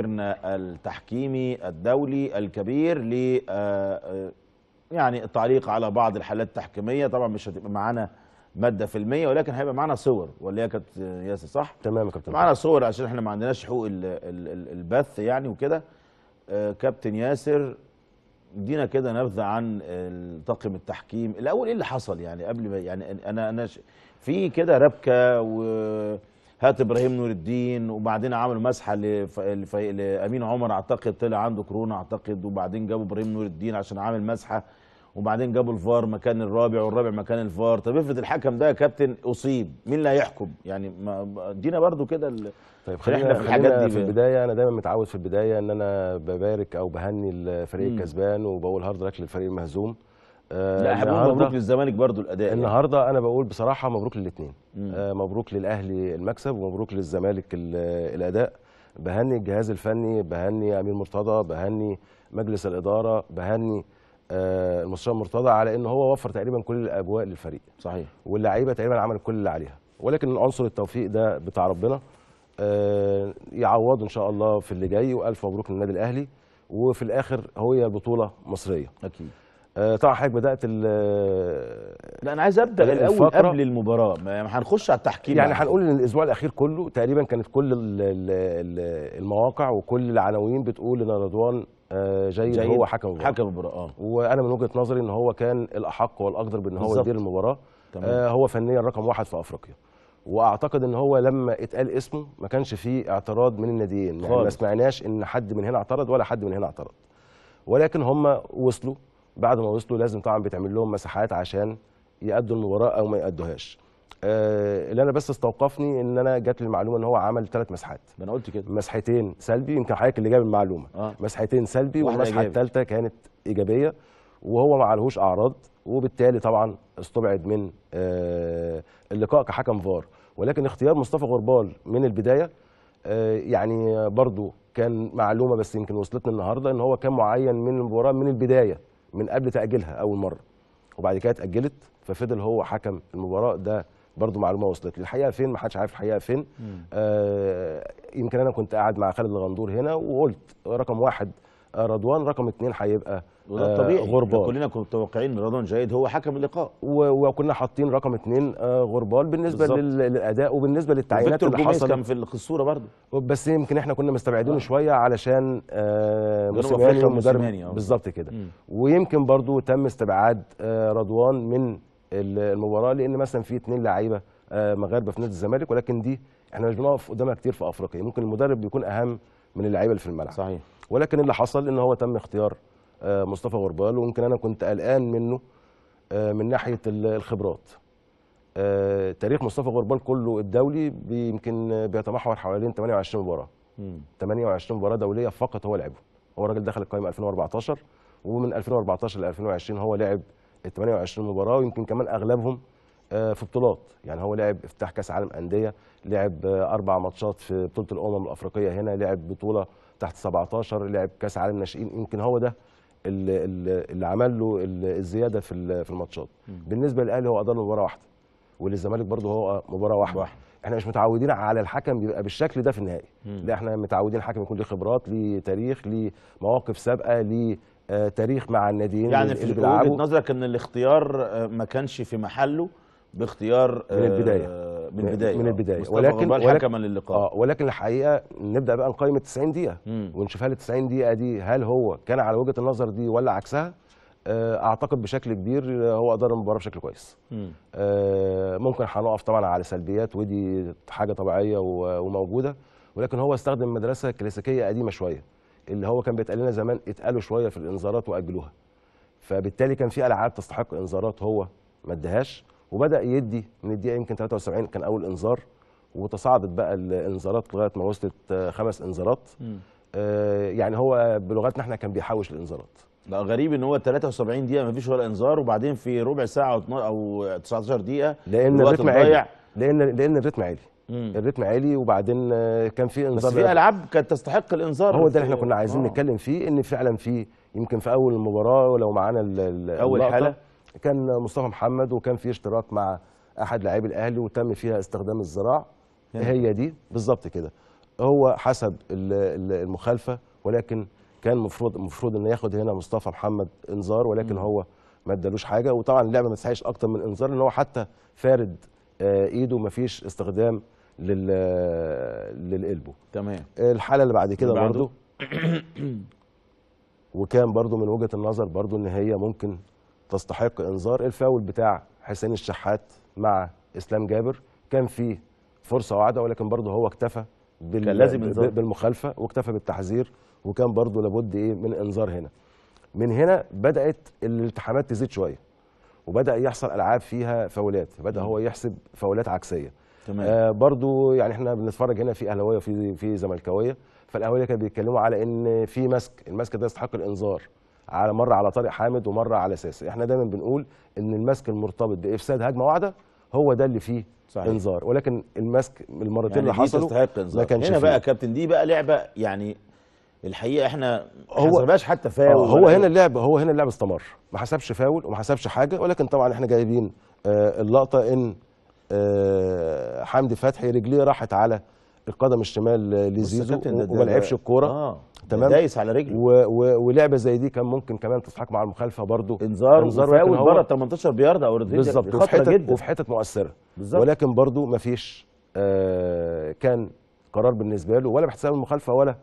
التحكيمي الدولي الكبير ل آه، آه، يعني التعليق على بعض الحالات التحكيميه طبعا مش هتبقى معانا ماده في المية ولكن هيبقى معانا صور ولا هي كانت آه، ياسر صح؟ تمام يا كابتن معانا صور عشان احنا ما عندناش حقوق البث يعني وكده كابتن ياسر ادينا كده نبذه عن طاقم التحكيم الاول ايه اللي حصل يعني قبل ما يعني انا انا في كده ربكه و هات ابراهيم نور الدين وبعدين عملوا مسحه لامين عمر اعتقد طلع عنده كورونا اعتقد وبعدين جابوا ابراهيم نور الدين عشان عامل مسحه وبعدين جابوا الفار مكان الرابع والرابع مكان الفار طب افرض الحكم ده يا كابتن اصيب مين اللي هيحكم يعني ادينا برضو كده ال... طيب خلينا احنا في الحاجات دي في البدايه انا دايما متعود في البدايه ان انا ببارك او بهني الفريق الكسبان وبقول هارد لك للفريق المهزوم آه، لا هنقول مبروك للزمالك برضو الاداء يعني. النهارده يعني. انا بقول بصراحه مبروك للاثنين آه، مبروك للاهلي المكسب ومبروك للزمالك الاداء بهني الجهاز الفني بهني امير مرتضى بهني مجلس الاداره بهني آه، المستشار مرتضى على ان هو وفر تقريبا كل الاجواء للفريق صحيح واللعيبه تقريبا عملت كل اللي عليها ولكن عنصر التوفيق ده بتاع ربنا يعوضه ان شاء الله في اللي جاي والف مبروك للنادي الاهلي وفي الاخر هي البطوله مصريه اكيد آه، طبعا حضرتك بدات لا انا عايز ابدا الاول قبل المباراه ما يعني هنخش على التحكيم يعني هنقول ان الاسبوع الاخير كله تقريبا كانت كل الـ الـ الـ المواقع وكل العناوين بتقول ان رضوان آه، جيد, جيد هو حكم المباراه حكم المباراه اه وانا من وجهه نظري ان هو كان الاحق والاقدر بان هو يدير المباراه آه هو فنيا رقم واحد في افريقيا واعتقد ان هو لما اتقال اسمه ما كانش فيه اعتراض من الناديين يعني ما سمعناش ان حد من هنا اعترض ولا حد من هنا اعترض ولكن هم وصلوا بعد ما وصلوا لازم طبعا بيتعمل لهم مساحات عشان يأدوا المباراه او ما يأدوهاش آه، اللي انا بس استوقفني ان انا جات لي المعلومه ان هو عمل ثلاث مسحات ما انا قلت كده مسحتين سلبي يمكن حضرتك اللي جاب المعلومه آه. مسحتين سلبي والمسحه الثالثه كانت ايجابيه وهو ما عليهوش اعراض وبالتالي طبعا استبعد من آه، اللقاء كحكم فار ولكن اختيار مصطفى غربال من البدايه آه، يعني برضو كان معلومه بس يمكن وصلتني النهارده ان هو كان معين من المباراه من البدايه من قبل تاجيلها اول مره وبعد كده اتاجلت ففضل هو حكم المباراه ده برضه معلومه وصلت لي الحقيقه فين ما حدش عارف الحقيقه فين آه يمكن انا كنت قاعد مع خالد الغندور هنا وقلت رقم واحد رضوان رقم اثنين هيبقى وده آه، طبيعي غربال كلنا كنا متوقعين ان رضوان جيد هو حكم اللقاء وكنا حاطين رقم اثنين آه، غربال بالنسبه بالزبط. للاداء وبالنسبه للتعيينات اللي حصلت كان في الصوره برضه بس يمكن احنا كنا مستبعدينه آه. شويه علشان آه موسيماني مدرب آه. بالظبط كده ويمكن برضه تم استبعاد آه رضوان من المباراه لان مثلا في اثنين لعيبه مغاربه في نادي الزمالك ولكن دي احنا مش بنقف قدامها كتير في افريقيا ممكن المدرب بيكون اهم من اللعيبه اللي في الملعب صحيح ولكن اللي حصل ان هو تم اختيار آه، مصطفى غربال ويمكن انا كنت قلقان منه آه، من ناحيه الخبرات آه، تاريخ مصطفى غربال كله الدولي يمكن بيتمحور حوالين 28 مباراه 28 مباراه دوليه فقط هو لعبه هو الراجل دخل القائمه 2014 ومن 2014 ل 2020 هو لعب ال 28 مباراه ويمكن كمان اغلبهم آه، في بطولات يعني هو لعب افتتاح كاس عالم انديه لعب آه، اربع ماتشات في بطوله الامم الافريقيه هنا لعب بطوله تحت 17 لعب كاس عالم ناشئين يمكن هو ده اللي عمل له الزياده في في الماتشات بالنسبه للاهلي هو اضل مباراه واحده وللزمالك برضه هو مباراه واحده واحد. احنا مش متعودين على الحكم بيبقى بالشكل ده في النهائي لا احنا متعودين الحكم يكون ليه خبرات ليه تاريخ ليه مواقف سابقه ليه آه، تاريخ مع الناديين يعني في وجهه نظرك ان الاختيار ما كانش في محله باختيار آه، من البدايه من البدايه من البدايه ولكن ولكن للقاء اه ولكن الحقيقه نبدا بقى نقيم ال 90 دقيقه ونشوف هل ال 90 دقيقه دي هل هو كان على وجهه النظر دي ولا عكسها آه، اعتقد بشكل كبير هو ادار المباراه بشكل كويس آه ممكن هنقف طبعا على سلبيات ودي حاجه طبيعيه وموجوده ولكن هو استخدم مدرسه كلاسيكيه قديمه شويه اللي هو كان بيتقال لنا زمان اتقالوا شويه في الانذارات واجلوها فبالتالي كان في العاب تستحق انذارات هو ما ادهاش وبدا يدي من الدقيقه يمكن 73 كان اول انذار وتصاعدت بقى الانذارات لغايه ما وصلت آه، خمس انذارات آه يعني هو بلغتنا احنا كان بيحوش الانذارات لا غريب ان هو 73 دقيقه ما فيش ولا انذار وبعدين في ربع ساعه او 19 دقيقه لان الريتم عالي لان لان الريتم عالي مم. الريتم عالي وبعدين آه، كان في انذار بس في العاب كانت تستحق الانذار هو ده اللي احنا كنا آه. عايزين آه. نتكلم فيه ان فعلا في يمكن في اول المباراه ولو معانا اول حاله كان مصطفى محمد وكان في اشتراك مع احد لاعبي الاهلي وتم فيها استخدام الذراع يعني. هي دي بالظبط كده هو حسب المخالفه ولكن كان المفروض المفروض ان ياخد هنا مصطفى محمد انذار ولكن م. هو ما ادالوش حاجه وطبعا اللعبه ما تسحقش اكتر من انذار ان هو حتى فارد آه، ايده ما فيش استخدام لل للقلبه تمام الحاله اللي بعد كده برضه وكان برضه من وجهه النظر برضه ان هي ممكن تستحق انذار الفاول بتاع حسين الشحات مع اسلام جابر كان فيه فرصه واعده ولكن برضه هو اكتفى بال... كان لازم انذار بالمخالفه واكتفى بالتحذير وكان برضه لابد ايه من انذار هنا من هنا بدات الالتحامات تزيد شويه وبدا يحصل العاب فيها فاولات بدا هو يحسب فاولات عكسيه تمام آه برضه يعني احنا بنتفرج هنا في اهلاويه وفي في زملكاويه فالاهلاويه كانوا بيتكلموا على ان في مسك المسك ده يستحق الانذار على مره على طارق حامد ومره على ساسي احنا دايما بنقول ان المسك المرتبط بافساد هجمه واحده هو ده اللي فيه صحيح. انذار ولكن المسك المرتين يعني اللي حصلوا انذار ما كانش هنا بقى كابتن دي بقى لعبه يعني الحقيقه احنا هو ما حسبهاش حتى فاول آه، هو هنا اللعب هو هنا اللعب استمر ما حسبش فاول وما حسبش حاجه ولكن طبعا احنا جايبين آه، اللقطه ان آه، حمدي فتحي رجليه راحت على القدم الشمال لزيزو وما لعبش الكوره آه. تمام دايس على رجله و... و... ولعبه زي دي كان ممكن كمان تضحك مع المخالفه برضو انذار انذار فاول بره 18 بياردة او بالظبط وفي حتت وفي حتت مؤثره بالزبط. ولكن برضو ما فيش آه كان قرار بالنسبه له ولا بحساب المخالفه ولا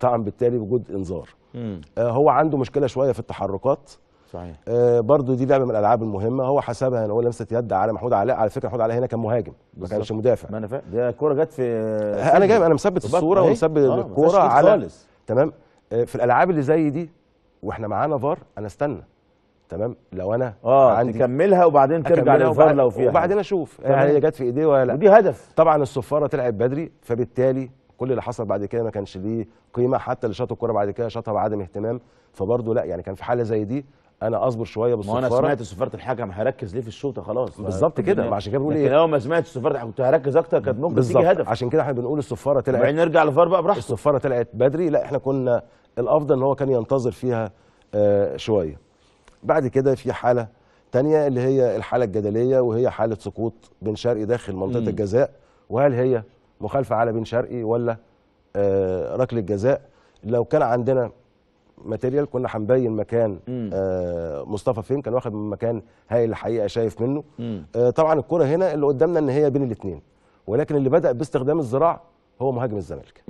طبعا بالتالي وجود انذار آه هو عنده مشكله شويه في التحركات صحيح آه برضو دي لعبه من الالعاب المهمه هو حسبها ان هو لمسه يد على محمود علاء على فكره محمود علاء هنا كان مهاجم ما كانش مدافع ما انا فاهم ده الكوره جت في انا جاي انا مثبت الصوره إيه؟ ومثبت آه الكوره على خالص. تمام آه في الالعاب اللي زي دي واحنا معانا فار انا استنى تمام لو انا اه عندي تكملها وبعدين ترجع للفار لو فيها وبعدين اشوف هل آه، هي جت في ايديه ولا لا ودي هدف طبعا الصفاره تلعب بدري فبالتالي كل اللي حصل بعد كده ما كانش ليه قيمه حتى اللي شاط الكوره بعد كده شاطها بعدم اهتمام فبرضه لا يعني كان في حاله زي دي انا اصبر شويه بالصفاره ما انا سمعت صفاره الحكم هيركز ليه في الشوطه خلاص بالظبط كده عشان كده بنقول ايه لو ما سمعت صفاره كنت هركز اكتر كانت ممكن تيجي هدف عشان كده احنا بنقول الصفاره طلعت وبعدين نرجع لفار بقى براحته الصفاره طلعت بدري لا احنا كنا الافضل ان هو كان ينتظر فيها آه شويه بعد كده في حاله تانية اللي هي الحاله الجدليه وهي حاله سقوط بن شرقي داخل منطقه الجزاء وهل هي مخالفه على بن شرقي ولا آه ركله جزاء لو كان عندنا ماتيريال كنا هنبين مكان آه مصطفى فين كان واخد من مكان هاي الحقيقه شايف منه آه طبعا الكره هنا اللي قدامنا ان هي بين الاثنين ولكن اللي بدا باستخدام الذراع هو مهاجم الزمالك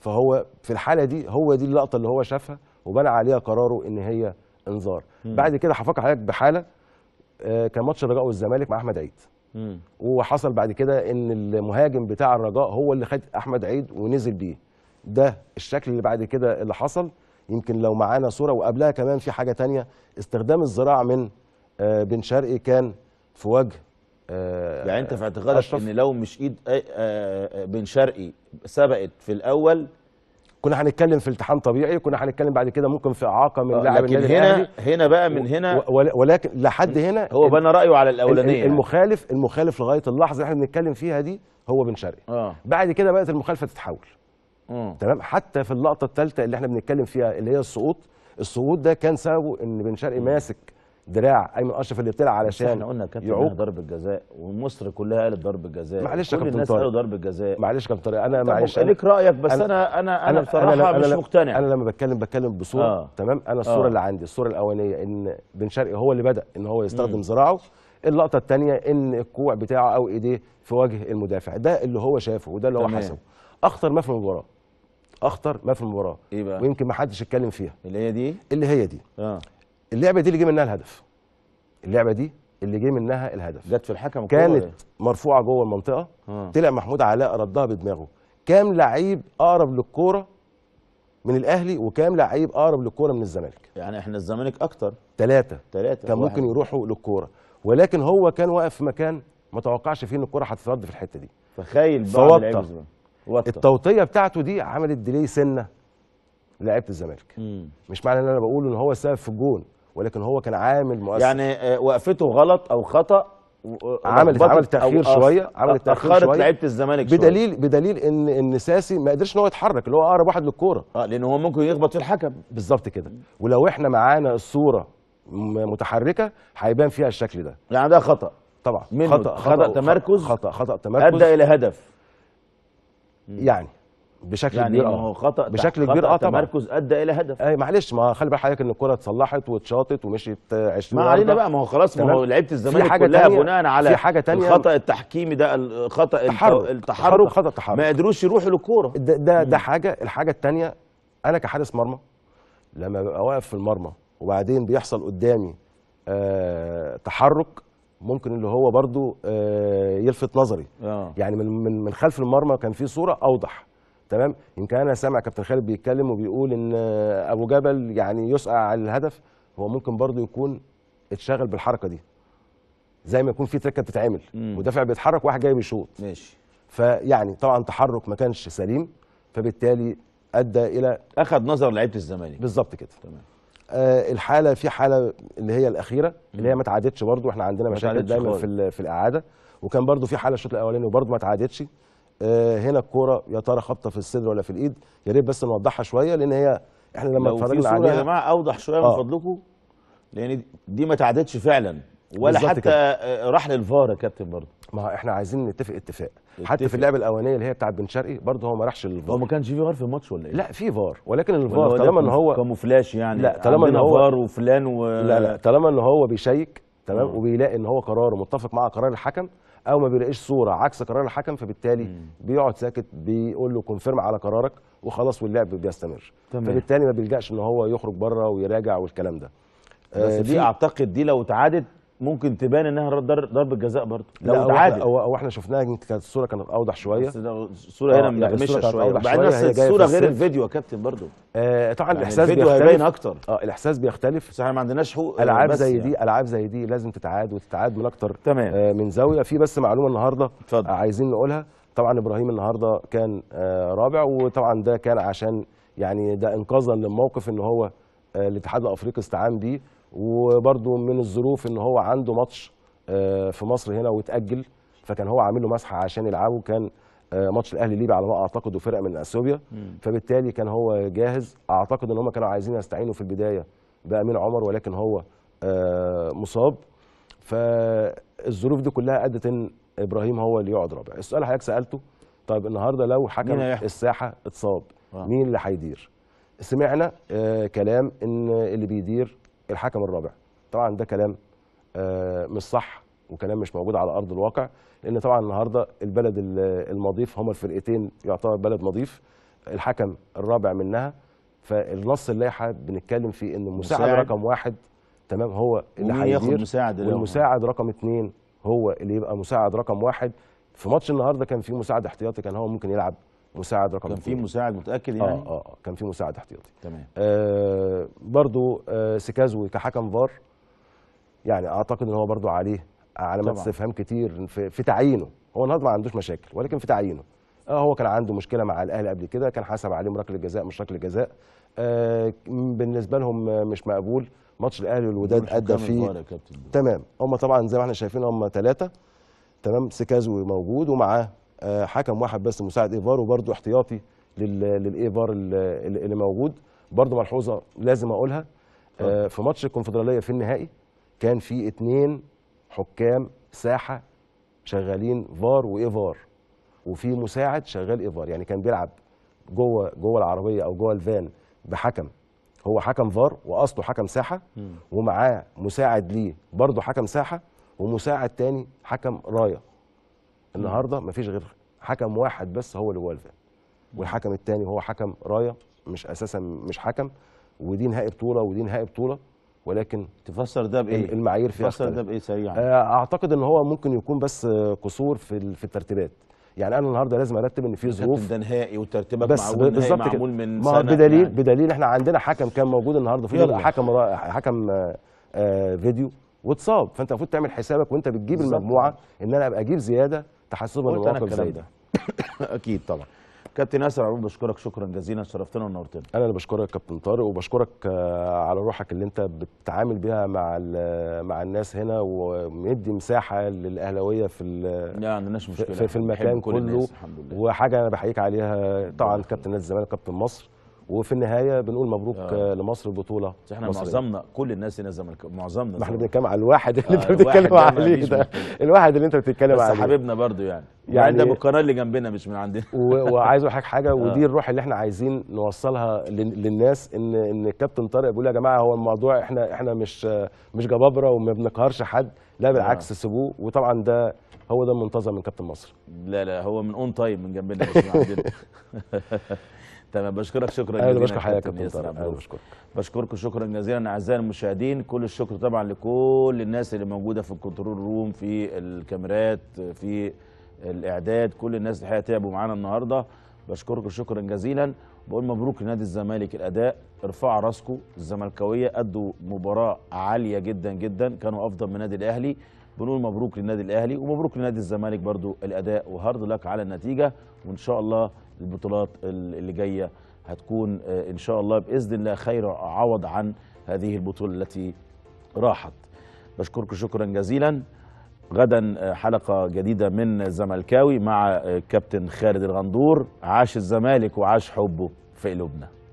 فهو في الحاله دي هو دي اللقطه اللي هو شافها وبنى عليها قراره ان هي انذار بعد كده هفكر حضرتك بحاله آه كان ماتش الرجاء والزمالك مع احمد عيد مم. وحصل بعد كده ان المهاجم بتاع الرجاء هو اللي خد احمد عيد ونزل بيه ده الشكل اللي بعد كده اللي حصل يمكن لو معانا صوره وقبلها كمان في حاجه تانية استخدام الزراع من آه، بن شرقي كان في وجه آه، يعني انت في اعتقادك ان لو مش ايد آه، بن شرقي سبقت في الاول كنا هنتكلم في التحام طبيعي كنا هنتكلم بعد كده ممكن في اعاقه من لاعب النادي هنا هنا بقى من هنا ولكن لحد هنا هو بنى رايه على الاولانيه المخالف المخالف لغايه اللحظه اللي احنا بنتكلم فيها دي هو بن شرقي آه. بعد كده بقت المخالفه تتحول تمام حتى في اللقطه الثالثه اللي احنا بنتكلم فيها اللي هي السقوط السقوط ده كان سببه ان بن شرقي ماسك دراع ايمن اشرف اللي طلع علشان احنا قلنا كابتن يعوق ضربه جزاء ومصر كلها قالت ضربه جزاء معلش يا كابتن الناس قالوا ضربه جزاء معلش يا كابتن طارق انا معلش ليك رايك بس انا انا انا, أنا بصراحه أنا أنا مش أنا مقتنع انا لما بتكلم بتكلم بصوره آه. تمام انا الصوره آه. اللي عندي الصوره الاولانيه ان بن شرقي هو اللي بدا ان هو يستخدم ذراعه اللقطه الثانيه ان الكوع بتاعه او ايديه في وجه المدافع ده اللي هو شافه وده اللي هو حسبه اخطر ما في المباراه اخطر ما في المباراه ايه بقى ويمكن ما حدش اتكلم فيها اللي هي دي اللي هي دي اه اللعبه دي اللي جه منها الهدف اللعبه دي اللي جه منها الهدف جت في الحكم كانت إيه؟ مرفوعه جوه المنطقه آه. طلع محمود علاء ردها بدماغه كام لعيب اقرب للكوره من الاهلي وكام لعيب اقرب للكوره من الزمالك يعني احنا الزمالك اكتر ثلاثه ثلاثه كان واحد. ممكن يروحوا للكوره ولكن هو كان واقف في مكان ما توقعش فيه ان الكوره هتترد في الحته دي تخيل بقى وطل. التوطيه بتاعته دي عملت ديلي سنه لعيبه الزمالك مش معنى ان انا بقول ان هو السبب في الجون ولكن هو كان عامل مؤثر يعني آه، وقفته غلط او خطا عملت آه، عمل تاخير شويه عمل تاخير شويه لعيبه الزمالك بدليل شوية. بدليل ان ان ساسي ما قدرش ان هو يتحرك اللي هو اقرب واحد للكوره اه لان هو ممكن يخبط في الحكم بالظبط كده ولو احنا معانا الصوره متحركه هيبان فيها الشكل ده يعني ده خطا طبعا خطا خطا, خطأ تمركز خطا خطا تمركز ادى الى هدف يعني بشكل يعني كبير آه. هو خطا بشكل كبير اه طبعا تمركز ادى الى هدف اي معلش ما خلي بال حضرتك ان الكره اتصلحت واتشاطت ومشيت 20 ما علينا بقى ما هو خلاص ما هو لعيبه الزمالك كلها بناء على في حاجه تانية الخطا التحكيمي ده الخطا التحرك التحرك خطا تحرك ما قدروش يروحوا للكوره ده ده, ده حاجه الحاجه الثانيه انا كحارس مرمى لما ببقى واقف في المرمى وبعدين بيحصل قدامي أه تحرك ممكن اللي هو برضو آه، يلفت نظري آه. يعني من من من خلف المرمى كان في صوره اوضح تمام يمكن انا سامع كابتن خالد بيتكلم وبيقول ان آه، ابو جبل يعني يسقع على الهدف هو ممكن برضو يكون اتشغل بالحركه دي زي ما يكون في تركه بتتعمل مدافع بيتحرك واحد جاي بيشوط ماشي فيعني طبعا تحرك ما كانش سليم فبالتالي ادى الى اخذ نظر لعيبه الزمالك بالظبط كده تمام آه، الحاله في حاله اللي هي الاخيره اللي هي ما تعادتش برضو احنا عندنا مشاكل دايما في في الاعاده وكان برضو في حاله الشوط الاولاني وبرضو ما اتعادتش آه، هنا الكوره يا ترى خبطه في الصدر ولا في الايد يا ريت بس نوضحها شويه لان هي احنا لما اتفرجنا عليها يا جماعه اوضح شويه آه. من فضلكم لان دي ما تعادتش فعلا ولا حتى كده. آه، راح للفار يا كابتن برضه ما احنا عايزين نتفق اتفاق حتى في اللعبه الاولانيه اللي هي بتاعت بن شرقي برضه هو ما راحش للفار هو ما كانش في فار في الماتش ولا ايه؟ لا في فار ولكن الفار طالما ان هو كاموفلاش يعني لا طالما ان هو فار وفلان و... لا لا طالما ان هو بيشيك تمام آه. وبيلاقي ان هو قراره متفق مع قرار الحكم او ما بيلاقيش صوره عكس قرار الحكم فبالتالي بيقعد ساكت بيقول له كونفيرم على قرارك وخلاص واللعب بيستمر تمام. فبالتالي ما بيلجاش ان هو يخرج بره ويراجع والكلام ده بس آه، دي اعتقد دي لو اتعادت ممكن تبان انها ضربه جزاء برضه لو اتعادل او او احنا شفناها كانت الصوره كانت اوضح شويه بس الصوره هنا مقرمشه آه، شويه بس الصوره غير الفيديو يا كابتن برضه آه طبعا يعني الاحساس الفيديو هيبين اكتر اه الاحساس بيختلف بس احنا ما عندناش حقوق العاب زي يعني. دي العاب زي دي لازم تتعاد وتتعاد من اكتر تمام. آه من زاويه في بس معلومه النهارده اتفضل. آه، عايزين نقولها طبعا ابراهيم النهارده كان آه رابع وطبعا ده كان عشان يعني ده انقاذا للموقف ان هو آه، الاتحاد الافريقي استعان بيه وبرده من الظروف ان هو عنده ماتش آه، في مصر هنا واتاجل فكان هو عامل له مسحه عشان يلعبه كان آه، ماتش الاهلي ليبيا على ما اعتقد وفرق من اثيوبيا فبالتالي كان هو جاهز اعتقد ان هم كانوا عايزين يستعينوا في البدايه بامين عمر ولكن هو آه، مصاب فالظروف دي كلها ادت ان ابراهيم هو اللي يقعد رابع السؤال حضرتك سالته طيب النهارده لو حكم الساحه اتصاب مين اللي هيدير سمعنا كلام ان اللي بيدير الحكم الرابع طبعا ده كلام آه، مش صح وكلام مش موجود على ارض الواقع لان طبعا النهارده البلد المضيف هما الفرقتين يعتبر بلد مضيف الحكم الرابع منها فالنص اللائحه بنتكلم فيه ان المساعد رقم واحد تمام هو اللي هياخد مساعد المساعد رقم اثنين هو اللي يبقى مساعد رقم واحد في ماتش النهارده كان في مساعد احتياطي كان هو ممكن يلعب مساعد رقم كان في مساعد متاكد آه، يعني اه اه كان في مساعد احتياطي تمام آه برضو آه سيكازوي كحكم فار يعني اعتقد ان هو برضو عليه علامات استفهام كتير في, في تعيينه هو النهارده ما عندوش مشاكل ولكن في تعيينه اه هو كان عنده مشكله مع الاهلي قبل كده كان حسب عليهم ركله جزاء مش ركله جزاء آه بالنسبه لهم آه، مش مقبول ماتش الاهلي والوداد ادى فيه تمام هم طبعا زي ما احنا شايفين هم ثلاثه تمام سيكازوي موجود ومعاه آه، حكم واحد بس مساعد ايفار وبرده احتياطي للايفار اللي موجود برده ملحوظه لازم اقولها آه، في ماتش الكونفدراليه في النهائي كان في اتنين حكام ساحه شغالين فار وايفار وفي مساعد شغال ايفار يعني كان بيلعب جوه جوه العربيه او جوه الفان بحكم هو حكم فار واصله حكم ساحه ومعاه مساعد ليه برضه حكم ساحه ومساعد تاني حكم رايه النهارده مفيش غير حكم واحد بس هو اللي هو الفا والحكم الثاني هو حكم رايه مش اساسا مش حكم ودي نهائي بطوله ودي نهائي بطوله ولكن تفسر ده بايه المعايير فيها تفسر ده بايه سريعا آه، اعتقد ان هو ممكن يكون بس قصور في في الترتيبات يعني انا النهارده لازم ارتب ان في ظروف ده نهائي وترتيبك بس معمول بالظبط معمول من ما سنه بدليل يعني. بدليل احنا عندنا حكم كان موجود النهارده في حكم رائع حكم آآ آه، آآ آه، فيديو واتصاب فانت المفروض تعمل حسابك وانت بتجيب المجموعه ان انا ابقى اجيب زياده تحسبا للواقف زي ده اكيد طبعا كابتن ياسر عروب بشكرك شكرا جزيلا شرفتنا ونورتنا انا اللي بشكرك يا كابتن طارق وبشكرك آه، على روحك اللي انت بتتعامل بيها مع مع الناس هنا ومدي مساحه للاهلاويه في لا عندناش مشكله في, في المكان كله وحاجه انا بحييك عليها طبعا كابتن نادي الزمالك كابتن مصر وفي النهايه بنقول مبروك آه. لمصر البطوله احنا مصر معظمنا كل الناس هنا زملكاويه معظمنا ما احنا بنتكلم على الواحد اللي آه انت بتتكلم عليه ده الواحد اللي انت بتتكلم عليه بس حبيبنا برضو يعني يعني ده بالقناه اللي جنبنا مش من عندنا وعايز اقول حاجه آه. ودي الروح اللي احنا عايزين نوصلها للناس ان ان الكابتن طارق بيقول يا جماعه هو الموضوع احنا احنا مش مش جبابره وما بنقهرش حد لا آه. بالعكس سيبوه وطبعا ده هو ده المنتظر من كابتن مصر لا لا هو من اون تايم من جنبنا مش من عندنا تمام بشكرك شكرا جزيلا بشكر حضرتك بشكرك بشكركم شكرا جزيلا اعزائي المشاهدين كل الشكر طبعا لكل الناس اللي موجوده في الكنترول روم في الكاميرات في الاعداد كل الناس الحقيقه تعبوا معانا النهارده بشكركم شكرا جزيلا بقول مبروك لنادي الزمالك الاداء ارفعوا راسكم الزملكاويه ادوا مباراه عاليه جدا جدا كانوا افضل من نادي الاهلي بنقول مبروك للنادي الاهلي ومبروك لنادي الزمالك برضو الاداء وهارد لك على النتيجه وان شاء الله البطولات اللي جايه هتكون آه، ان شاء الله باذن الله خير عوض عن هذه البطوله التي راحت بشكركم شكرا جزيلا غدا آه، حلقه جديده من زملكاوي مع آه، كابتن خالد الغندور عاش الزمالك وعاش حبه في قلوبنا